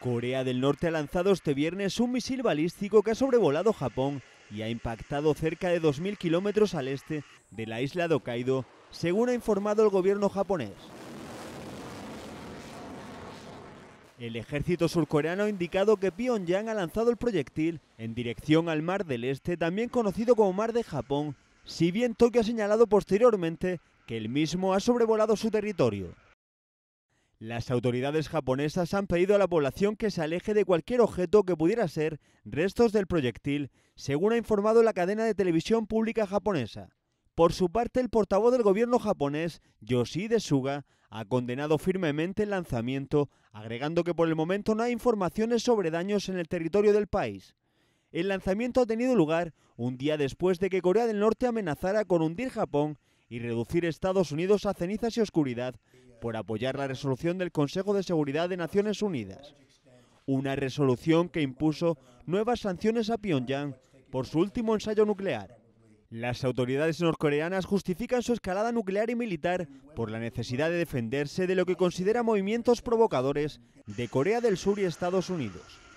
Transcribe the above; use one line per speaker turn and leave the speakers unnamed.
Corea del Norte ha lanzado este viernes un misil balístico que ha sobrevolado Japón y ha impactado cerca de 2.000 kilómetros al este de la isla de Hokkaido, según ha informado el gobierno japonés. El ejército surcoreano ha indicado que Pyongyang ha lanzado el proyectil en dirección al Mar del Este, también conocido como Mar de Japón, si bien Tokio ha señalado posteriormente que el mismo ha sobrevolado su territorio. Las autoridades japonesas han pedido a la población que se aleje de cualquier objeto que pudiera ser restos del proyectil, según ha informado la cadena de televisión pública japonesa. Por su parte, el portavoz del gobierno japonés, Yoshide Suga, ha condenado firmemente el lanzamiento, agregando que por el momento no hay informaciones sobre daños en el territorio del país. El lanzamiento ha tenido lugar un día después de que Corea del Norte amenazara con hundir Japón y reducir Estados Unidos a cenizas y oscuridad por apoyar la resolución del Consejo de Seguridad de Naciones Unidas, una resolución que impuso nuevas sanciones a Pyongyang por su último ensayo nuclear. Las autoridades norcoreanas justifican su escalada nuclear y militar por la necesidad de defenderse de lo que considera movimientos provocadores de Corea del Sur y Estados Unidos.